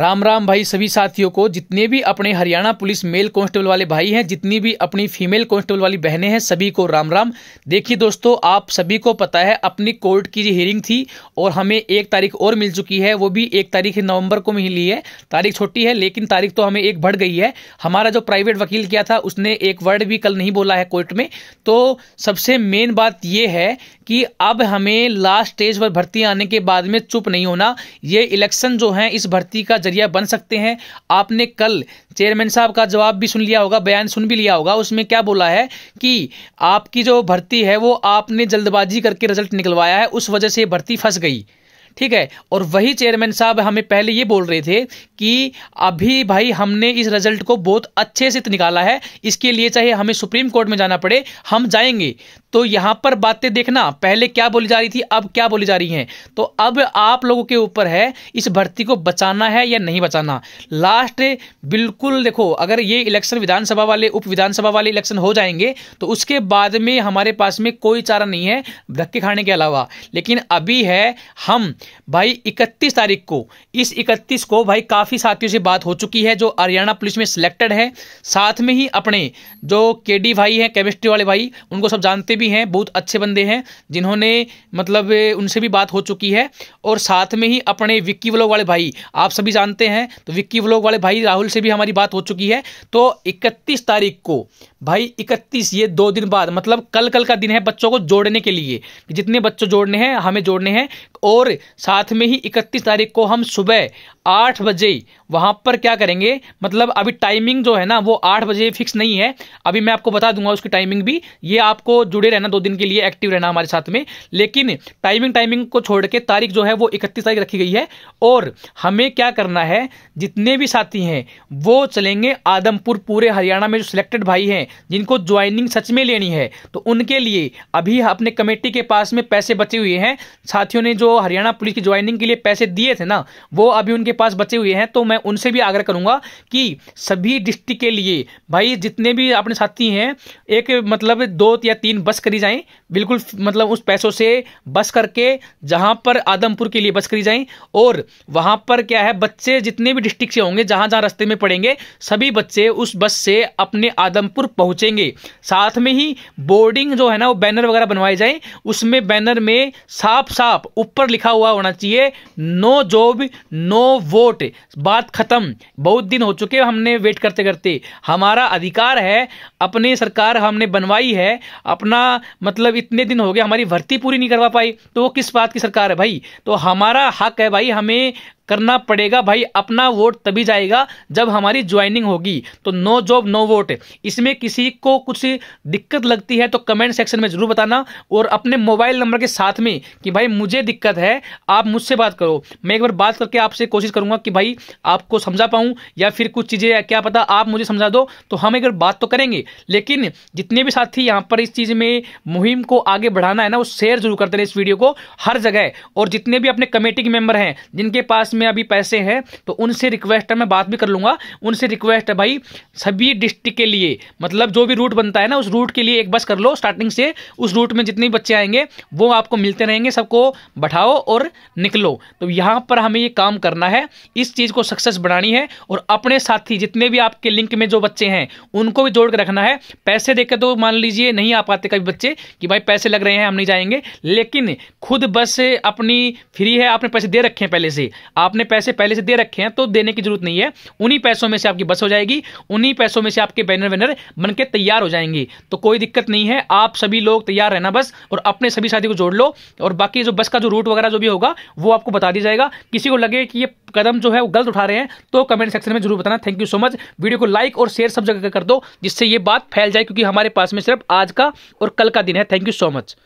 राम राम भाई सभी साथियों को जितने भी अपने हरियाणा पुलिस मेल कांस्टेबल वाले भाई हैं जितनी भी अपनी फीमेल कांस्टेबल वाली बहनें हैं सभी को राम राम देखिए दोस्तों आप सभी को पता है अपनी कोर्ट की हियरिंग थी और हमें एक तारीख और मिल चुकी है वो भी एक तारीख नवंबर को मिली है तारीख छोटी है लेकिन तारीख तो हमें एक बढ़ गई है हमारा जो प्राइवेट वकील किया था उसने एक वर्ड भी कल नहीं बोला है कोर्ट में तो सबसे मेन बात यह है कि अब हमें लास्ट स्टेज पर भर्ती आने के बाद में चुप नहीं होना ये इलेक्शन जो है इस भर्ती का जरिया बन सकते हैं आपने कल चेयरमैन साहब का जवाब भी सुन लिया होगा बयान सुन भी लिया होगा उसमें क्या बोला है कि आपकी जो भर्ती है वो आपने जल्दबाजी करके रिजल्ट निकलवाया है उस वजह से भर्ती फंस गई ठीक है और वही चेयरमैन साहब हमें पहले ये बोल रहे थे कि अभी भाई हमने इस रिजल्ट को बहुत अच्छे से निकाला है इसके लिए चाहे हमें सुप्रीम कोर्ट में जाना पड़े हम जाएंगे तो यहां पर बातें देखना पहले क्या बोली जा रही थी अब क्या बोली जा रही हैं तो अब आप लोगों के ऊपर है इस भर्ती को बचाना है या नहीं बचाना लास्ट बिल्कुल देखो अगर ये इलेक्शन विधानसभा वाले उप विधानसभा वाले इलेक्शन हो जाएंगे तो उसके बाद में हमारे पास में कोई चारा नहीं है धक्के खाने के अलावा लेकिन अभी है हम भाई इकतीस तारीख को इस इकतीस को भाई काफ़ी साथियों से बात हो चुकी है जो हरियाणा पुलिस में सिलेक्टेड है साथ में ही अपने जो के भाई है केमिस्ट्री वाले भाई उनको सब जानते भी भी हैं बहुत अच्छे बंदे हैं जिन्होंने मतलब उनसे भी बात हो चुकी है और साथ में ही अपने विक्की व्लॉग वाले भाई आप सभी जानते हैं तो विक्की व्लॉग वाले भाई राहुल से भी हमारी बात हो चुकी है तो इकतीस तारीख को भाई इकतीस ये दो दिन बाद मतलब कल कल का दिन है बच्चों को जोड़ने के लिए जितने बच्चों जोड़ने हैं हमें जोड़ने हैं और साथ में ही इकतीस तारीख को हम सुबह आठ बजे वहां पर क्या करेंगे मतलब अभी टाइमिंग जो है ना वो आठ बजे फिक्स नहीं है अभी मैं आपको बता दूंगा उसकी टाइमिंग भी ये आपको जुड़े रहना दो दिन के लिए एक्टिव रहना हमारे साथ में लेकिन टाइमिंग टाइमिंग को छोड़ के तारीख जो है वो इकतीस तारीख रखी गई है और हमें क्या करना है जितने भी साथी हैं वो चलेंगे आदमपुर पूरे हरियाणा में जो सिलेक्टेड भाई हैं जिनको ज्वाइनिंग सच में लेनी है तो उनके लिए अभी अपने कमेटी के पास में पैसे बचे हुए हैं साथियों ने जो हरियाणा पुलिस की ज्वाइनिंग के लिए पैसे दिए थे ना वो अभी उनके पास बचे हुए हैं तो मैं उनसे भी आग्रह करूंगा कि सभी डिस्ट्रिक्ट के लिए भाई जितने भी अपने साथी हैं एक मतलब दो या तीन बस करी जाएं बिल्कुल मतलब उस पैसों से बस करके जहां पर आदमपुर के लिए बस करी जाएं और वहां पर क्या है बच्चे जितने भी डिस्ट्रिक्ट से होंगे जहां जहां रास्ते में पड़ेंगे सभी बच्चे उस बस से अपने आदमपुर पहुंचेंगे साथ में ही बोर्डिंग जो है ना वो बैनर वगैरह बनवाए जाए उसमें बैनर में साफ साफ ऊपर लिखा हुआ होना चाहिए नो जॉब नो वोट बात खत्म बहुत दिन हो चुके हमने वेट करते करते हमारा अधिकार है अपने सरकार हमने बनवाई है अपना मतलब इतने दिन हो गए हमारी भर्ती पूरी नहीं करवा पाई तो वो किस बात की सरकार है भाई तो हमारा हक है भाई हमें करना पड़ेगा भाई अपना वोट तभी जाएगा जब हमारी ज्वाइनिंग होगी तो नो जॉब नो वोट इसमें किसी को कुछ दिक्कत लगती है तो कमेंट सेक्शन में जरूर बताना और अपने मोबाइल नंबर के साथ में कि भाई मुझे दिक्कत है आप मुझसे बात करो मैं एक बार बात करके आपसे कोशिश करूंगा कि भाई आपको समझा पाऊं या फिर कुछ चीज़ें क्या पता आप मुझे समझा दो तो हम एक बार बात तो करेंगे लेकिन जितने भी साथी यहां पर इस चीज़ में मुहिम को आगे बढ़ाना है ना वो शेयर जरूर करते रहे इस वीडियो को हर जगह और जितने भी अपने कमेटी के मेंबर हैं जिनके पास में में अभी पैसे हैं तो उनसे रिक्वेस्ट है मैं बात भी कर लूँगा उनसे रिक्वेस्ट है भाई सभी डिस्ट्रिक्ट के लिए मतलब जो भी रूट बनता है ना उस रूट के लिए एक बस कर लो स्टार्टिंग से उस रूट में जितने बच्चे आएंगे वो आपको मिलते रहेंगे सबको बैठाओ और निकलो तो यहाँ पर हमें ये काम करना है इस चीज़ को सक्सेस बनानी है और अपने साथी जितने भी आपके लिंक में जो बच्चे हैं उनको भी जोड़ के रखना है पैसे देकर तो मान लीजिए नहीं आ पाते कभी बच्चे कि भाई पैसे लग रहे हैं हम नहीं जाएंगे लेकिन खुद बस अपनी फ्री है आपने पैसे दे रखे हैं पहले से आपने पैसे पहले से दे रखे हैं तो देने की जरूरत नहीं है उन्हीं पैसों में से आपकी बस हो जाएगी उन्हीं पैसों में से आपके बैनर वैनर बन तैयार हो जाएंगी तो कोई दिक्कत नहीं है आप सभी लोग तैयार रहना बस और अपने सभी साथी को जोड़ लो और बाकी जो बस का जो रूट वगैरह जो भी होगा वो आपको बता दिया जाएगा किसी को लगे कि ये कदम जो है वो गलत उठा रहे हैं तो कमेंट सेक्शन में जरूर बताना thank you so much video को लाइक और शेयर सब जगह कर दो जिससे ये बात फैल जाए क्योंकि हमारे पास में सिर्फ आज का और कल का दिन है थैंक यू सो मच